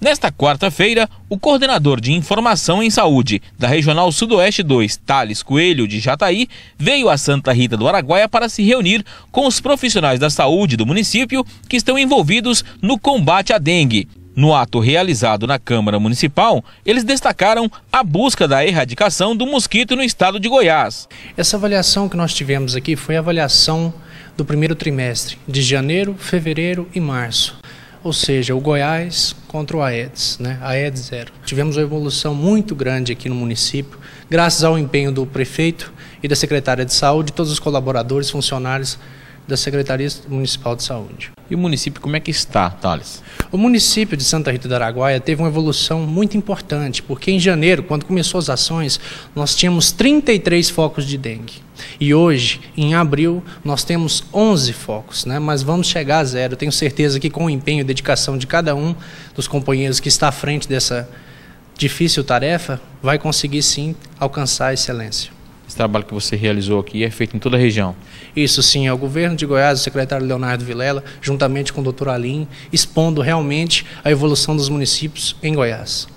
Nesta quarta-feira, o coordenador de Informação em Saúde da Regional Sudoeste 2, Thales Coelho de Jataí, veio a Santa Rita do Araguaia para se reunir com os profissionais da saúde do município que estão envolvidos no combate à dengue. No ato realizado na Câmara Municipal, eles destacaram a busca da erradicação do mosquito no estado de Goiás. Essa avaliação que nós tivemos aqui foi a avaliação do primeiro trimestre, de janeiro, fevereiro e março ou seja, o Goiás contra o Aedes, né? Aedes zero. Tivemos uma evolução muito grande aqui no município, graças ao empenho do prefeito e da secretária de saúde, todos os colaboradores, funcionários da Secretaria Municipal de Saúde. E o município, como é que está, Thales? O município de Santa Rita do Araguaia teve uma evolução muito importante, porque em janeiro, quando começou as ações, nós tínhamos 33 focos de dengue. E hoje, em abril, nós temos 11 focos, né? mas vamos chegar a zero. tenho certeza que com o empenho e dedicação de cada um dos companheiros que está à frente dessa difícil tarefa, vai conseguir sim alcançar a excelência. Esse trabalho que você realizou aqui é feito em toda a região. Isso sim, é o governo de Goiás, o secretário Leonardo Vilela, juntamente com o doutor Alim, expondo realmente a evolução dos municípios em Goiás.